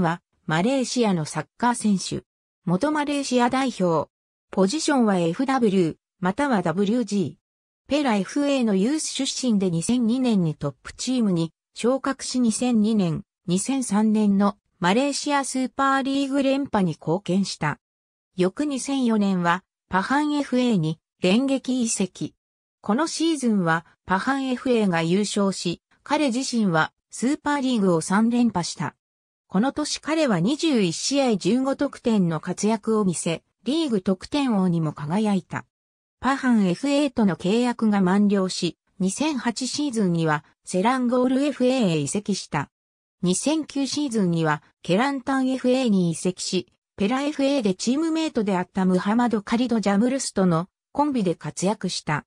は、マレーシアのサッカー選手。元マレーシア代表。ポジションは FW、または WG。ペラ FA のユース出身で2002年にトップチームに昇格し2002年、2003年のマレーシアスーパーリーグ連覇に貢献した。翌2004年はパハン FA に電撃移籍。このシーズンはパハン FA が優勝し、彼自身はスーパーリーグを3連覇した。この年彼は21試合15得点の活躍を見せ、リーグ得点王にも輝いた。パハン FA との契約が満了し、2008シーズンにはセランゴール FA へ移籍した。2009シーズンにはケランタン FA に移籍し、ペラ FA でチームメイトであったムハマド・カリド・ジャムルスとのコンビで活躍した。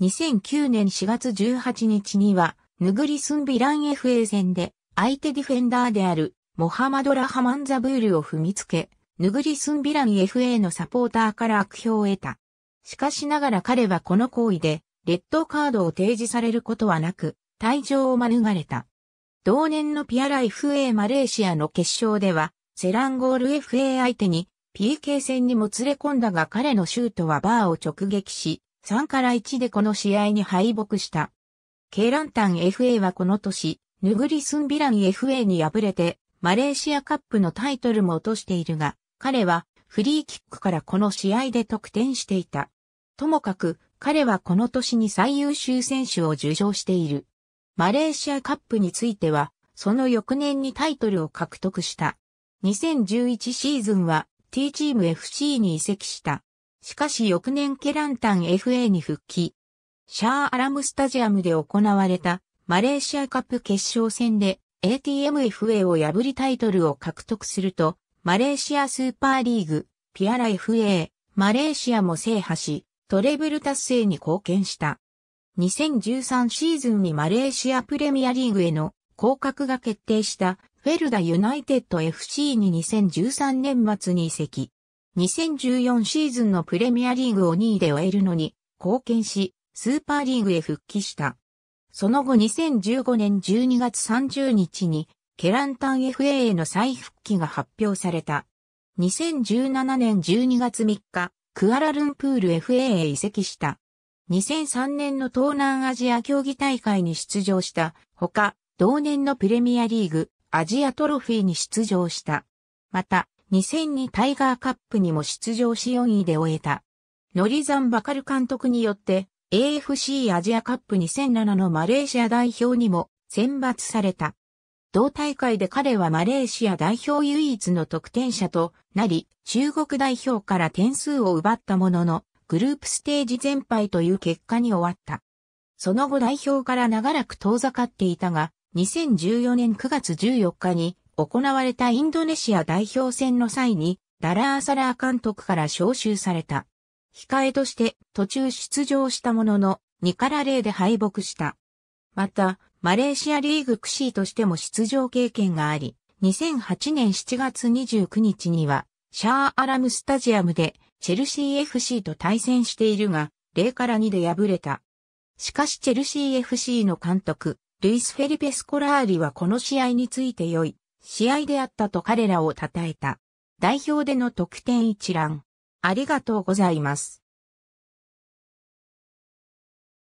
2009年4月18日には、ヌグリスン・ビラン FA 戦で相手ディフェンダーであるモハマド・ラハマン・ザブールを踏みつけ、ヌグリスン・ビラン FA のサポーターから悪評を得た。しかしながら彼はこの行為で、レッドカードを提示されることはなく、退場を免れた。同年のピアライ FA マレーシアの決勝では、セランゴール FA 相手に PK 戦にも連れ込んだが彼のシュートはバーを直撃し、3から1でこの試合に敗北した。ケランタン FA はこの年、ヌグリスンビラン FA に敗れてマレーシアカップのタイトルも落としているが、彼はフリーキックからこの試合で得点していた。ともかく、彼はこの年に最優秀選手を受賞している。マレーシアカップについては、その翌年にタイトルを獲得した。2011シーズンは T チーム FC に移籍した。しかし翌年ケランタン FA に復帰。シャーアラムスタジアムで行われたマレーシアカップ決勝戦で ATMFA を破りタイトルを獲得すると、マレーシアスーパーリーグ、ピアラ FA、マレーシアも制覇し、トレブル達成に貢献した。2013シーズンにマレーシアプレミアリーグへの降格が決定したフェルダユナイテッド FC に2013年末に移籍。2014シーズンのプレミアリーグを2位で終えるのに貢献し、スーパーリーグへ復帰した。その後2015年12月30日に、ケランタン FA への再復帰が発表された。2017年12月3日、クアラルンプール FA へ移籍した。2003年の東南アジア競技大会に出場したほか、同年のプレミアリーグ、アジアトロフィーに出場した。また、2002タイガーカップにも出場し4位で終えた。ノリザン・バカル監督によって AFC アジアカップ2007のマレーシア代表にも選抜された。同大会で彼はマレーシア代表唯一の得点者となり、中国代表から点数を奪ったものの、グループステージ全敗という結果に終わった。その後代表から長らく遠ざかっていたが、2014年9月14日に行われたインドネシア代表戦の際に、ダラーサラー監督から招集された。控えとして途中出場したものの、2から0で敗北した。また、マレーシアリーグクシーとしても出場経験があり、2008年7月29日には、シャーアラムスタジアムで、チェルシー FC と対戦しているが、0から2で敗れた。しかしチェルシー FC の監督、ルイス・フェリペ・スコラーリはこの試合について良い、試合であったと彼らを称えた。代表での得点一覧。ありがとうございます。